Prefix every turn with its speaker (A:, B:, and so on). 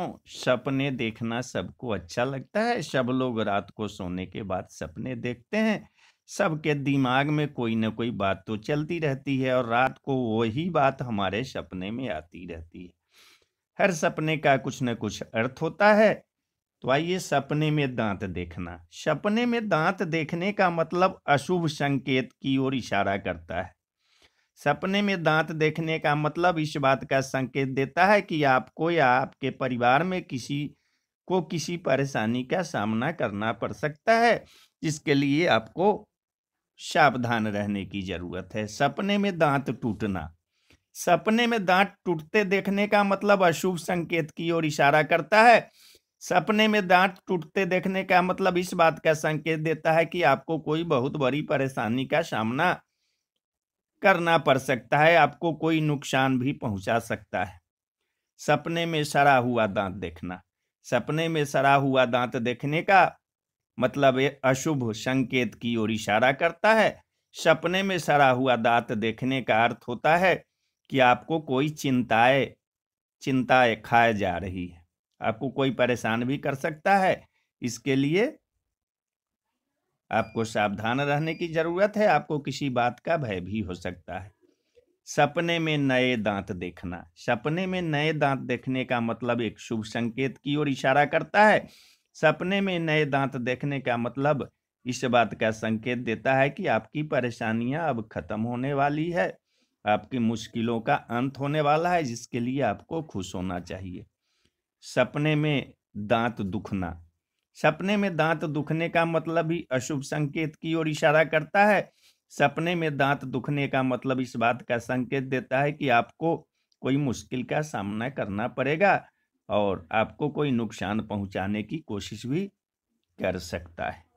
A: सपने देखना सबको अच्छा लगता है सब लोग रात को सोने के बाद सपने देखते हैं सबके दिमाग में कोई ना कोई बात तो चलती रहती है और रात को वही बात हमारे सपने में आती रहती है हर सपने का कुछ न कुछ अर्थ होता है तो आइए सपने में दांत देखना सपने में दांत देखने का मतलब अशुभ संकेत की ओर इशारा करता है सपने में दांत देखने का मतलब इस बात का संकेत देता है कि आपको या आपके परिवार में किसी को किसी परेशानी का सामना करना पड़ सकता है जिसके लिए आपको सावधान रहने की जरूरत है सपने में दांत टूटना सपने में दांत टूटते देखने का मतलब अशुभ संकेत की ओर इशारा करता है सपने में दांत टूटते देखने का मतलब इस बात का संकेत देता है कि आपको कोई बहुत बड़ी परेशानी का सामना करना पड़ सकता है आपको कोई नुकसान भी पहुंचा सकता है सपने में सरा हुआ दांत देखना सपने में सरा हुआ दांत देखने का मतलब अशुभ संकेत की ओर इशारा करता है सपने में सरा हुआ दांत देखने का अर्थ होता है कि आपको कोई चिंताएं चिंताएं खाए जा रही है आपको कोई परेशान भी कर सकता है इसके लिए आपको सावधान रहने की जरूरत है आपको किसी बात का भय भी हो सकता है सपने में नए दांत देखना सपने में नए दांत देखने का मतलब एक शुभ संकेत की ओर इशारा करता है सपने में नए दांत देखने का मतलब इस बात का संकेत देता है कि आपकी परेशानियां अब खत्म होने वाली है आपकी मुश्किलों का अंत होने वाला है जिसके लिए आपको खुश होना चाहिए सपने में दांत दुखना सपने में दांत दुखने का मतलब ही अशुभ संकेत की ओर इशारा करता है सपने में दांत दुखने का मतलब इस बात का संकेत देता है कि आपको कोई मुश्किल का सामना करना पड़ेगा और आपको कोई नुकसान पहुंचाने की कोशिश भी कर सकता है